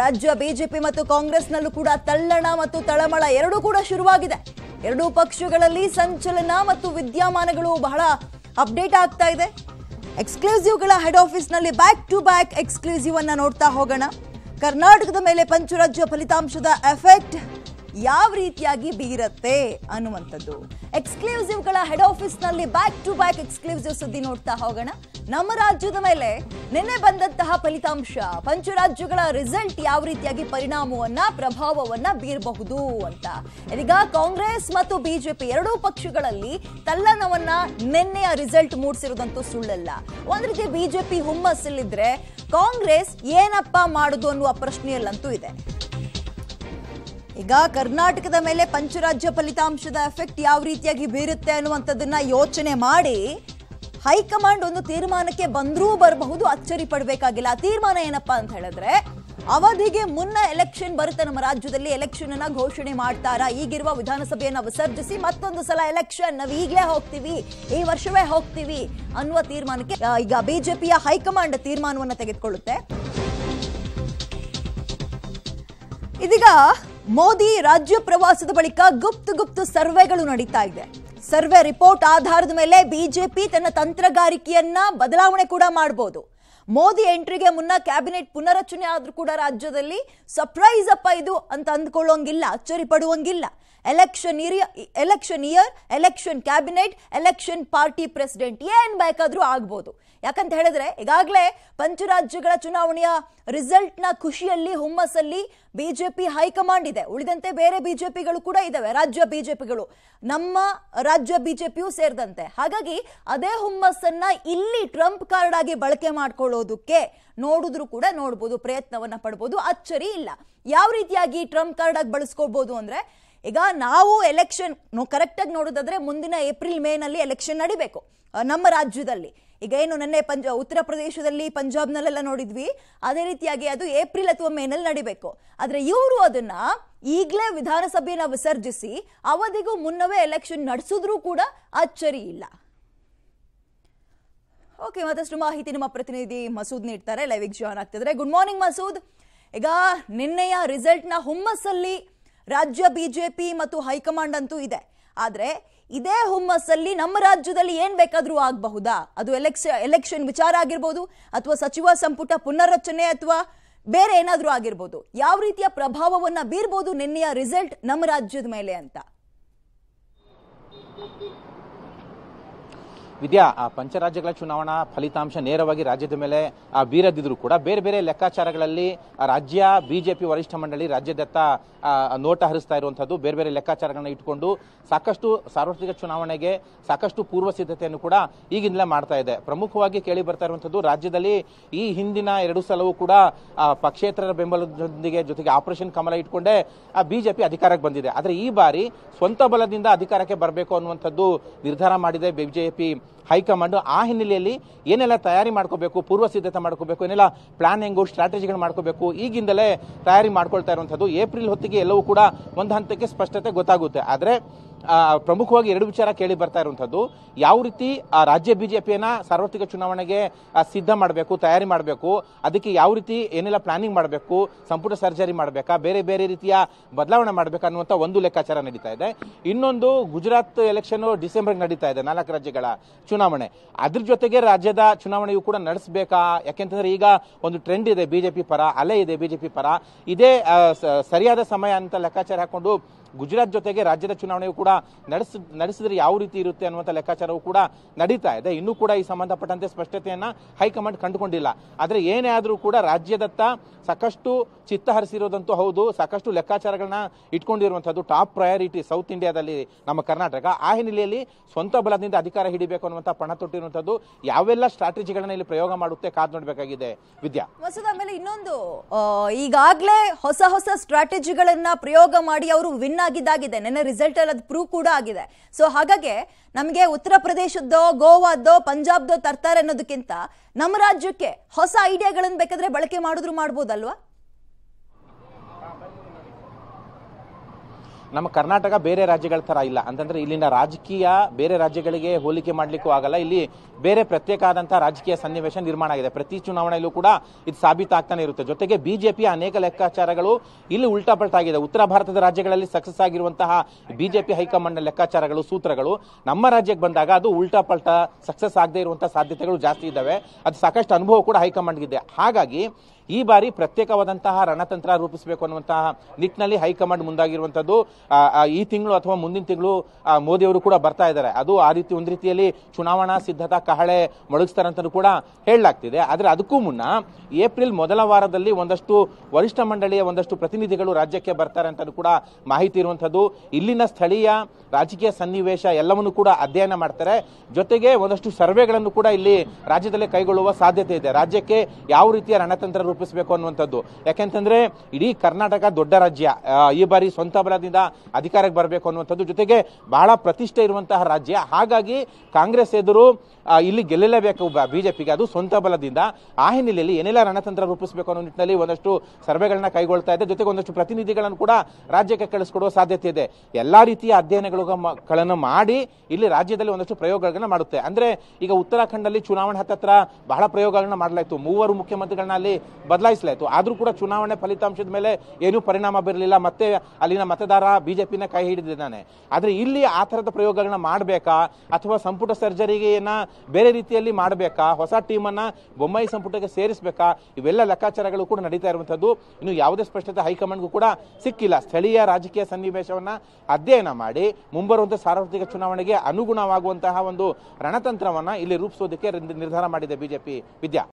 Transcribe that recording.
ರಾಜ್ಯ ಬಿಜೆಪಿ ಮತ್ತು ಕಾಂಗ್ರೆಸ್ನಲ್ಲೂ ಕೂಡ ತಳ್ಳಣ ಮತ್ತು ತಳಮಳ ಎರಡೂ ಕೂಡ ಶುರುವಾಗಿದೆ ಎರಡೂ ಪಕ್ಷಗಳಲ್ಲಿ ಸಂಚಲನ ಮತ್ತು ವಿದ್ಯಮಾನಗಳು ಬಹಳ ಅಪ್ಡೇಟ್ ಆಗ್ತಾ ಇದೆ ಎಕ್ಸ್ಕ್ಲೂಸಿವ್ಗಳ ಹೆಡ್ ಆಫೀಸ್ನಲ್ಲಿ ಬ್ಯಾಕ್ ಟು ಬ್ಯಾಕ್ ಎಕ್ಸ್ಕ್ಲೂಸಿವ್ ಅನ್ನ ನೋಡ್ತಾ ಹೋಗೋಣ ಕರ್ನಾಟಕದ ಮೇಲೆ ಪಂಚರಾಜ್ಯ ಫಲಿತಾಂಶದ ಎಫೆಕ್ಟ್ ಯಾವ ರೀತಿಯಾಗಿ ಬೀರತ್ತೆ ಅನ್ನುವಂಥದ್ದು ಎಕ್ಸ್ಕ್ಲೂಸಿವ್ಗಳ ಹೆಡ್ ಆಫೀಸ್ನಲ್ಲಿ ಬ್ಯಾಕ್ ಟು ಬ್ಯಾಕ್ ಎಕ್ಸ್ಕ್ಲೂಸಿವ್ ಸುದ್ದಿ ನೋಡ್ತಾ ಹೋಗೋಣ ನಮ್ಮ ರಾಜ್ಯದ ಮೇಲೆ ನಿನ್ನೆ ಬಂದಂತಹ ಫಲಿತಾಂಶ ಪಂಚರಾಜ್ಯಗಳ ರಿಸಲ್ಟ್ ಯಾವ ರೀತಿಯಾಗಿ ಪರಿಣಾಮವನ್ನ ಪ್ರಭಾವವನ್ನ ಬೀರಬಹುದು ಅಂತ ಇದೀಗ ಕಾಂಗ್ರೆಸ್ ಮತ್ತು ಬಿಜೆಪಿ ಎರಡೂ ಪಕ್ಷಗಳಲ್ಲಿ ತಲ್ಲಣವನ್ನ ನಿನ್ನೆಯ ರಿಸಲ್ಟ್ ಮೂಡಿಸಿರೋದಂತೂ ಸುಳ್ಳಲ್ಲ ಒಂದ್ ರೀತಿ ಬಿಜೆಪಿ ಹುಮ್ಮಸ್ಸಲ್ಲಿದ್ರೆ ಕಾಂಗ್ರೆಸ್ ಏನಪ್ಪಾ ಮಾಡುದು ಅನ್ನುವ ಪ್ರಶ್ನೆಯಲ್ಲಂತೂ ಇದೆ ಈಗ ಕರ್ನಾಟಕದ ಮೇಲೆ ಪಂಚರಾಜ್ಯ ಫಲಿತಾಂಶದ ಎಫೆಕ್ಟ್ ಯಾವ ರೀತಿಯಾಗಿ ಬೀರುತ್ತೆ ಅನ್ನುವಂಥದ್ದನ್ನ ಯೋಚನೆ ಮಾಡಿ ಹೈಕಮಾಂಡ್ ಒಂದು ತೀರ್ಮಾನಕ್ಕೆ ಬಂದರೂ ಬರಬಹುದು ಅಚ್ಚರಿ ಪಡಬೇಕಾಗಿಲ್ಲ ತೀರ್ಮಾನ ಏನಪ್ಪಾ ಅಂತ ಹೇಳಿದ್ರೆ ಅವಧಿಗೆ ಮುನ್ನ ಎಲೆಕ್ಷನ್ ಬರುತ್ತೆ ನಮ್ಮ ರಾಜ್ಯದಲ್ಲಿ ಎಲೆಕ್ಷನ್ ಅನ್ನ ಘೋಷಣೆ ಮಾಡ್ತಾರಾ ಈಗಿರುವ ವಿಧಾನಸಭೆಯನ್ನು ವಿಸರ್ಜಿಸಿ ಮತ್ತೊಂದು ಸಲ ಎಲೆಕ್ಷನ್ ನಾವು ಈಗಲೇ ಹೋಗ್ತೀವಿ ಈ ವರ್ಷವೇ ಹೋಗ್ತೀವಿ ಅನ್ನುವ ತೀರ್ಮಾನಕ್ಕೆ ಈಗ ಬಿಜೆಪಿಯ ಹೈಕಮಾಂಡ್ ತೀರ್ಮಾನವನ್ನು ತೆಗೆದುಕೊಳ್ಳುತ್ತೆ ಇದೀಗ ಮೋದಿ ರಾಜ್ಯ ಪ್ರವಾಸದ ಬಳಿಕ ಗುಪ್ತ ಗುಪ್ತ ಸರ್ವೆಗಳು ನಡೀತಾ ಇದೆ ಸರ್ವೆ ರಿಪೋರ್ಟ್ ಆಧಾರದ ಮೇಲೆ ಬಿಜೆಪಿ ತನ್ನ ತಂತ್ರಗಾರಿಕೆಯನ್ನ ಬದಲಾವಣೆ ಕೂಡ ಮಾಡಬಹುದು ಮೋದಿ ಎಂಟ್ರಿಗೆ ಮುನ್ನ ಕ್ಯಾಬಿನೆಟ್ ಪುನರಚನೆ ಆದ್ರೂ ಕೂಡ ರಾಜ್ಯದಲ್ಲಿ ಸರ್ಪ್ರೈಸ್ ಅಪ್ಪ ಇದು ಅಂತ ಅಂದ್ಕೊಳ್ಳೋಂಗಿಲ್ಲ ಅಚ್ಚರಿ ಪಡುವಂಗಿಲ್ಲ ಎಲೆಕ್ಷನ್ ಇರಿಯ election year election cabinet election party president ಏನು ಬೇಕಾದರೂ ಆಗ್ಬೋದು ಯಾಕಂತ ಹೇಳಿದ್ರೆ ಈಗಾಗಲೇ ಪಂಚರಾಜ್ಯಗಳ ಚುನಾವಣೆಯ ರಿಸಲ್ಟ್ನ ಖುಷಿಯಲ್ಲಿ ಹುಮ್ಮಸ್ಸಲ್ಲಿ ಬಿಜೆಪಿ ಹೈಕಮಾಂಡ್ ಇದೆ ಉಳಿದಂತೆ ಬೇರೆ ಪಿಗಳು ಕೂಡ ಇದ್ದಾವೆ ರಾಜ್ಯ ಬಿಜೆಪಿಗಳು ನಮ್ಮ ರಾಜ್ಯ ಬಿಜೆಪಿಯೂ ಸೇರಿದಂತೆ ಹಾಗಾಗಿ ಅದೇ ಹುಮ್ಮಸ್ಸನ್ನ ಇಲ್ಲಿ ಟ್ರಂಪ್ ಕಾರ್ಡ್ ಆಗಿ ಬಳಕೆ ಮಾಡ್ಕೊಳ್ಳೋದಕ್ಕೆ ನೋಡಿದ್ರು ಕೂಡ ನೋಡ್ಬೋದು ಪ್ರಯತ್ನವನ್ನ ಪಡ್ಬೋದು ಅಚ್ಚರಿ ಇಲ್ಲ ಯಾವ ರೀತಿಯಾಗಿ ಟ್ರಂಪ್ ಕಾರ್ಡ್ ಆಗಿ ಬಳಸ್ಕೋಬಹುದು ಅಂದ್ರೆ ಈಗ ನಾವು ಎಲೆಕ್ಷನ್ ಕರೆಕ್ಟಾಗಿ ನೋಡೋದಾದ್ರೆ ಮುಂದಿನ ಏಪ್ರಿಲ್ ಮೇನಲ್ಲಿ ಎಲೆಕ್ಷನ್ ನಡಿಬೇಕು ನಮ್ಮ ರಾಜ್ಯದಲ್ಲಿ ಈಗ ಏನು ನೆನ್ನೆ ಪಂಜಾ ಉತ್ತರ ಪ್ರದೇಶದಲ್ಲಿ ಪಂಜಾಬ್ನಲ್ಲೆಲ್ಲ ನೋಡಿದ್ವಿ ಅದೇ ರೀತಿಯಾಗಿ ಅದು ಏಪ್ರಿಲ್ ಅಥವಾ ಮೇನಲ್ಲಿ ನಡಿಬೇಕು ಆದರೆ ಇವರು ಅದನ್ನ ಈಗಲೇ ವಿಧಾನಸಭೆನ ವಿಸರ್ಜಿಸಿ ಅವಧಿಗೂ ಮುನ್ನವೇ ಎಲೆಕ್ಷನ್ ನಡೆಸಿದ್ರೂ ಕೂಡ ಅಚ್ಚರಿ ಇಲ್ಲ ಓಕೆ ಮತ್ತಷ್ಟು ಮಾಹಿತಿ ನಮ್ಮ ಪ್ರತಿನಿಧಿ ಮಸೂದ್ ನೀಡ್ತಾರೆ ಲೈವಿಗೆ ಜಾಯ್ನ್ ಆಗ್ತಿದ್ರೆ ಗುಡ್ ಮಾರ್ನಿಂಗ್ ಮಸೂದ್ ಈಗ ನಿನ್ನೆಯ ರಿಸಲ್ಟ್ನ ಹುಮ್ಮಸ್ಸಲ್ಲಿ ರಾಜ್ಯ ಬಿಜೆಪಿ ಮತ್ತು ಹೈಕಮಾಂಡ್ ಅಂತೂ ಇದೆ ಆದರೆ ಇದೇ ಹುಮ್ಮಸ್ಸಲ್ಲಿ ನಮ್ಮ ರಾಜ್ಯದಲ್ಲಿ ಏನ್ ಬೇಕಾದರೂ ಆಗಬಹುದಾ ಅದು ಎಲೆಕ್ಷ ಎಲೆಕ್ಷನ್ ವಿಚಾರ ಆಗಿರ್ಬೋದು ಅಥವಾ ಸಚಿವ ಸಂಪುಟ ಪುನರ್ರಚನೆ ಅಥವಾ ಬೇರೆ ಏನಾದರೂ ಆಗಿರ್ಬೋದು ಯಾವ ರೀತಿಯ ಪ್ರಭಾವವನ್ನು ಬೀರ್ಬೋದು ನಿನ್ನೆಯ ರಿಸಲ್ಟ್ ನಮ್ಮ ರಾಜ್ಯದ ಮೇಲೆ ಅಂತ ವಿದ್ಯಾ ಆ ಪಂಚರಾಜ್ಯಗಳ ಚುನಾವಣಾ ಫಲಿತಾಂಶ ನೇರವಾಗಿ ರಾಜ್ಯದ ಮೇಲೆ ಆ ಬೀರದಿದ್ರು ಕೂಡ ಬೇರೆ ಬೇರೆ ಲೆಕ್ಕಾಚಾರಗಳಲ್ಲಿ ರಾಜ್ಯ ಬಿಜೆಪಿ ವರಿಷ್ಠ ಮಂಡಳಿ ರಾಜ್ಯದತ್ತ ನೋಟ ಹರಿಸ್ತಾ ಇರುವಂತಹದ್ದು ಬೇರೆ ಬೇರೆ ಲೆಕ್ಕಾಚಾರಗಳನ್ನ ಇಟ್ಕೊಂಡು ಸಾಕಷ್ಟು ಸಾರ್ವತ್ರಿಕ ಚುನಾವಣೆಗೆ ಸಾಕಷ್ಟು ಪೂರ್ವ ಸಿದ್ಧತೆಯನ್ನು ಕೂಡ ಈಗಿಂದಲೇ ಮಾಡ್ತಾ ಇದೆ ಪ್ರಮುಖವಾಗಿ ಕೇಳಿ ಬರ್ತಾ ಇರುವಂತದ್ದು ರಾಜ್ಯದಲ್ಲಿ ಈ ಹಿಂದಿನ ಎರಡು ಸಲವೂ ಕೂಡ ಪಕ್ಷೇತರ ಬೆಂಬಲದೊಂದಿಗೆ ಜೊತೆಗೆ ಆಪರೇಷನ್ ಕಮಲ ಇಟ್ಕೊಂಡೇ ಬಿಜೆಪಿ ಅಧಿಕಾರಕ್ಕೆ ಬಂದಿದೆ ಆದರೆ ಈ ಬಾರಿ ಸ್ವಂತ ಬಲದಿಂದ ಅಧಿಕಾರಕ್ಕೆ ಬರಬೇಕು ಅನ್ನುವಂಥದ್ದು ನಿರ್ಧಾರ ಮಾಡಿದೆ ಬಿಜೆಪಿ ಹೈಕಮಾಂಡ್ ಆ ಹಿನ್ನೆಲೆಯಲ್ಲಿ ಏನೆಲ್ಲ ತಯಾರಿ ಮಾಡ್ಕೋಬೇಕು ಪೂರ್ವ ಸಿದ್ಧತೆ ಮಾಡ್ಕೋಬೇಕು ಏನೆಲ್ಲ ಪ್ಲಾನಿಂಗು ಸ್ಟ್ರಾಟಜಿಗಳು ಮಾಡ್ಕೋಬೇಕು ಈಗಿಂದಲೇ ತಯಾರಿ ಮಾಡ್ಕೊಳ್ತಾ ಇರುವಂಥದ್ದು ಏಪ್ರಿಲ್ ಹೊತ್ತಿಗೆ ಎಲ್ಲವೂ ಕೂಡ ಒಂದು ಹಂತಕ್ಕೆ ಸ್ಪಷ್ಟತೆ ಗೊತ್ತಾಗುತ್ತೆ ಆದರೆ ಪ್ರಮುಖವಾಗಿ ಎರಡು ವಿಚಾರ ಕೇಳಿ ಬರ್ತಾ ಇರುವಂಥದ್ದು ಯಾವ ರೀತಿ ಆ ರಾಜ್ಯ ಬಿಜೆಪಿಯನ್ನು ಸಾರ್ವತ್ರಿಕ ಚುನಾವಣೆಗೆ ಸಿದ್ಧ ಮಾಡಬೇಕು ತಯಾರಿ ಮಾಡಬೇಕು ಅದಕ್ಕೆ ಯಾವ ರೀತಿ ಏನೆಲ್ಲ ಪ್ಲಾನಿಂಗ್ ಮಾಡಬೇಕು ಸಂಪುಟ ಸರ್ಜರಿ ಮಾಡಬೇಕಾ ಬೇರೆ ಬೇರೆ ರೀತಿಯ ಬದಲಾವಣೆ ಮಾಡಬೇಕಾ ಅನ್ನುವಂಥ ಒಂದು ಲೆಕ್ಕಾಚಾರ ನಡೀತಾ ಇದೆ ಇನ್ನೊಂದು ಗುಜರಾತ್ ಎಲೆಕ್ಷನ್ ಡಿಸೆಂಬರ್ ನಡೀತಾ ಇದೆ ನಾಲ್ಕು ರಾಜ್ಯಗಳ ಚುನಾವಣೆ ಅದ್ರ ಜೊತೆಗೆ ರಾಜ್ಯದ ಚುನಾವಣೆಯು ಕೂಡ ನಡೆಸಬೇಕಾ ಯಾಕೆಂತಂದ್ರೆ ಈಗ ಒಂದು ಟ್ರೆಂಡ್ ಇದೆ ಬಿಜೆಪಿ ಪರ ಅಲೆ ಇದೆ ಬಿಜೆಪಿ ಪರ ಇದೇ ಸರಿಯಾದ ಸಮಯ ಅಂತ ಲೆಕ್ಕಾಚಾರ ಹಾಕೊಂಡು ಗುಜರಾತ್ ಜೊತೆಗೆ ರಾಜ್ಯದ ಚುನಾವಣೆಯು ಕೂಡ ನಡೆಸ ನಡೆಸಿದರೆ ಯಾವ ರೀತಿ ಇರುತ್ತೆ ಅನ್ನುವಂಥ ಲೆಕ್ಕಾಚಾರವು ಕೂಡ ನಡೀತಾ ಇದೆ ಇನ್ನೂ ಕೂಡ ಈ ಸಂಬಂಧಪಟ್ಟಂತೆ ಸ್ಪಷ್ಟತೆಯನ್ನ ಹೈಕಮಾಂಡ್ ಕಂಡುಕೊಂಡಿಲ್ಲ ಆದರೆ ಏನೇ ಆದರೂ ಕೂಡ ರಾಜ್ಯದತ್ತ ಸಾಕಷ್ಟು ಚಿತ್ತ ಹರಿಸಿರೋದಂತೂ ಹೌದು ಸಾಕಷ್ಟು ಲೆಕ್ಕಾಚಾರಗಳನ್ನ ಇಟ್ಕೊಂಡಿರುವಂಥದ್ದು ಟಾಪ್ ಪ್ರಯಾರಿಟಿ ಸೌತ್ ಇಂಡಿಯಾದಲ್ಲಿ ನಮ್ಮ ಕರ್ನಾಟಕ ಆ ಹಿನ್ನೆಲೆಯಲ್ಲಿ ಸ್ವಂತ ಬಲದಿಂದ ಅಧಿಕಾರ ಹಿಡಿಬೇಕು ಅನ್ನುವಂಥ ಪಣ ತೊಟ್ಟಿರುವಂಥದ್ದು ಯಾವೆಲ್ಲ ಸ್ಟ್ರಾಟಜಿಗಳನ್ನ ಇಲ್ಲಿ ಪ್ರಯೋಗ ಮಾಡುತ್ತೆ ಕಾದು ನೋಡಬೇಕಾಗಿದೆ ವಿದ್ಯಾ ಆಮೇಲೆ ಇನ್ನೊಂದು ಈಗಾಗಲೇ ಹೊಸ ಹೊಸ ಸ್ಟ್ರಾಟಜಿಗಳನ್ನ ಪ್ರಯೋಗ ಮಾಡಿ ಅವರು ವಿನ್ ಆಗಿದ್ದಾಗಿದೆ ನೆನ್ನೆ ರಿಸಲ್ಟ್ ಅಲ್ಲಿ ಅದು ಪ್ರೂವ್ ಕೂಡ ಆಗಿದೆ ಸೊ ಹಾಗಾಗಿ ನಮಗೆ ಉತ್ತರ ಪ್ರದೇಶದ್ದೋ ಗೋವಾದ್ದೋ ಪಂಜಾಬ್ದೋ ತರ್ತಾರೆ ಅನ್ನೋದಕ್ಕಿಂತ ನಮ್ಮ ರಾಜ್ಯಕ್ಕೆ ಹೊಸ ಐಡಿಯಾಗಳನ್ನು ಬೇಕಾದ್ರೆ ಬಳಕೆ ಮಾಡಿದ್ರು ಮಾಡ್ಬೋದಲ್ವಾ ನಮ್ಮ ಕರ್ನಾಟಕ ಬೇರೆ ರಾಜ್ಯಗಳ ತರ ಇಲ್ಲ ಅಂತಂದ್ರೆ ಇಲ್ಲಿನ ರಾಜಕೀಯ ಬೇರೆ ರಾಜ್ಯಗಳಿಗೆ ಹೋಲಿಕೆ ಮಾಡಲಿಕ್ಕೂ ಆಗಲ್ಲ ಇಲ್ಲಿ ಬೇರೆ ಪ್ರತ್ಯೇಕ ಆದಂತಹ ರಾಜಕೀಯ ಸನ್ನಿವೇಶ ನಿರ್ಮಾಣ ಆಗಿದೆ ಪ್ರತಿ ಚುನಾವಣೆಯಲ್ಲೂ ಕೂಡ ಇದು ಸಾಬೀತಾಗ್ತಾನೆ ಇರುತ್ತೆ ಜೊತೆಗೆ ಬಿಜೆಪಿಯ ಅನೇಕ ಲೆಕ್ಕಾಚಾರಗಳು ಇಲ್ಲಿ ಆಗಿದೆ ಉತ್ತರ ಭಾರತದ ರಾಜ್ಯಗಳಲ್ಲಿ ಸಕ್ಸಸ್ ಆಗಿರುವಂತಹ ಬಿಜೆಪಿ ಹೈಕಮಾಂಡ್ ಲೆಕ್ಕಾಚಾರಗಳು ಸೂತ್ರಗಳು ನಮ್ಮ ರಾಜ್ಯಕ್ಕೆ ಬಂದಾಗ ಅದು ಉಲ್ಟಾ ಸಕ್ಸಸ್ ಆಗದೆ ಇರುವಂತಹ ಸಾಧ್ಯತೆಗಳು ಜಾಸ್ತಿ ಇದ್ದಾವೆ ಅದು ಸಾಕಷ್ಟು ಅನುಭವ ಕೂಡ ಹೈಕಮಾಂಡ್ ಇದೆ ಹಾಗಾಗಿ ಈ ಬಾರಿ ಪ್ರತ್ಯೇಕವಾದಂತಹ ರಣತಂತ್ರ ರೂಪಿಸಬೇಕು ಅನ್ನುವಂತಹ ನಿಟ್ಟಿನಲ್ಲಿ ಹೈಕಮಾಂಡ್ ಮುಂದಾಗಿರುವಂಥದ್ದು ಈ ತಿಂಗಳು ಅಥವಾ ಮುಂದಿನ ತಿಂಗಳು ಮೋದಿಯವರು ಕೂಡ ಬರ್ತಾ ಇದ್ದಾರೆ ಅದು ಆ ರೀತಿ ಒಂದು ರೀತಿಯಲ್ಲಿ ಚುನಾವಣಾ ಸಿದ್ಧತಾ ಕಹಳೆ ಮೊಳಗಿಸ್ತಾರೆ ಅಂತಲೂ ಕೂಡ ಹೇಳಲಾಗ್ತಿದೆ ಆದರೆ ಅದಕ್ಕೂ ಮುನ್ನ ಏಪ್ರಿಲ್ ಮೊದಲ ವಾರದಲ್ಲಿ ಒಂದಷ್ಟು ವರಿಷ್ಠ ಮಂಡಳಿಯ ಒಂದಷ್ಟು ಪ್ರತಿನಿಧಿಗಳು ರಾಜ್ಯಕ್ಕೆ ಬರ್ತಾರೆ ಅಂತಲೂ ಕೂಡ ಮಾಹಿತಿ ಇರುವಂಥದ್ದು ಇಲ್ಲಿನ ಸ್ಥಳೀಯ ರಾಜಕೀಯ ಸನ್ನಿವೇಶ ಎಲ್ಲವನ್ನು ಕೂಡ ಅಧ್ಯಯನ ಮಾಡ್ತಾರೆ ಜೊತೆಗೆ ಒಂದಷ್ಟು ಸರ್ವೆಗಳನ್ನು ಕೂಡ ಇಲ್ಲಿ ರಾಜ್ಯದಲ್ಲೇ ಕೈಗೊಳ್ಳುವ ಸಾಧ್ಯತೆ ಇದೆ ರಾಜ್ಯಕ್ಕೆ ಯಾವ ರೀತಿಯ ರಣತಂತ್ರ ರೂಪಿಸಬೇಕು ಅನ್ನುವಂಥದ್ದು ಯಾಕೆಂತಂದ್ರೆ ಇಡೀ ಕರ್ನಾಟಕ ದೊಡ್ಡ ರಾಜ್ಯ ಈ ಬಾರಿ ಸ್ವಂತ ಬಲದಿಂದ ಅಧಿಕಾರಕ್ಕೆ ಬರಬೇಕು ಅನ್ನುವಂಥದ್ದು ಜೊತೆಗೆ ಬಹಳ ಪ್ರತಿಷ್ಠೆ ಇರುವಂತಹ ರಾಜ್ಯ ಹಾಗಾಗಿ ಕಾಂಗ್ರೆಸ್ ಎದುರು ಇಲ್ಲಿ ಗೆಲ್ಲಲೇಬೇಕು ಬಿಜೆಪಿಗೆ ಅದು ಸ್ವಂತ ಬಲದಿಂದ ಆ ಹಿನ್ನೆಲೆಯಲ್ಲಿ ಏನೆಲ್ಲ ರಣತಂತ್ರ ರೂಪಿಸಬೇಕು ಅನ್ನೋ ನಿಟ್ಟಿನಲ್ಲಿ ಒಂದಷ್ಟು ಸರ್ವೆಗಳನ್ನ ಕೈಗೊಳ್ತಾ ಇದೆ ಜೊತೆಗೆ ಒಂದಷ್ಟು ಪ್ರತಿನಿಧಿಗಳನ್ನು ಕೂಡ ರಾಜ್ಯಕ್ಕೆ ಕಳಿಸ್ಕೊಡುವ ಸಾಧ್ಯತೆ ಇದೆ ಎಲ್ಲ ರೀತಿಯ ಅಧ್ಯಯನಗಳನ್ನು ಮಾಡಿ ಇಲ್ಲಿ ರಾಜ್ಯದಲ್ಲಿ ಒಂದಷ್ಟು ಪ್ರಯೋಗಗಳನ್ನ ಮಾಡುತ್ತೆ ಅಂದ್ರೆ ಈಗ ಉತ್ತರಾಖಂಡಲ್ಲಿ ಚುನಾವಣೆ ಹತ್ತತ್ರ ಬಹಳ ಪ್ರಯೋಗಗಳನ್ನ ಮಾಡಲಾಯಿತು ಮೂವರು ಮುಖ್ಯಮಂತ್ರಿಗಳನ್ನ ಅಲ್ಲಿ ಬದಲಾಯಿಸಲಾಯಿತು ಆದರೂ ಕೂಡ ಚುನಾವಣೆ ಫಲಿತಾಂಶದ ಮೇಲೆ ಏನೂ ಪರಿಣಾಮ ಬೀರಲಿಲ್ಲ ಮತ್ತೆ ಅಲ್ಲಿನ ಮತದಾರ ಬಿ ಜೆ ಪಿನ ಕೈ ಹಿಡಿದಿದ್ದಾನೆ ಆದರೆ ಇಲ್ಲಿ ಆ ಥರದ ಪ್ರಯೋಗಗಳನ್ನ ಮಾಡಬೇಕಾ ಅಥವಾ ಸಂಪುಟ ಸರ್ಜರಿಗೆನ ಬೇರೆ ರೀತಿಯಲ್ಲಿ ಮಾಡಬೇಕಾ ಹೊಸ ಟೀಮನ್ನು ಬೊಮ್ಮಾಯಿ ಸಂಪುಟಕ್ಕೆ ಸೇರಿಸಬೇಕಾ ಇವೆಲ್ಲ ಲೆಕ್ಕಾಚಾರಗಳು ಕೂಡ ನಡೀತಾ ಇರುವಂಥದ್ದು ಇನ್ನು ಯಾವುದೇ ಸ್ಪಷ್ಟತೆ ಹೈಕಮಾಂಡ್ಗೂ ಕೂಡ ಸಿಕ್ಕಿಲ್ಲ ಸ್ಥಳೀಯ ರಾಜಕೀಯ ಸನ್ನಿವೇಶವನ್ನು ಅಧ್ಯಯನ ಮಾಡಿ ಮುಂಬರುವಂಥ ಸಾರ್ವತ್ರಿಕ ಚುನಾವಣೆಗೆ ಅನುಗುಣವಾಗುವಂತಹ ಒಂದು ರಣತಂತ್ರವನ್ನು ಇಲ್ಲಿ ರೂಪಿಸೋದಕ್ಕೆ ನಿರ್ಧಾರ ಮಾಡಿದೆ ಬಿಜೆಪಿ ವಿದ್ಯಾ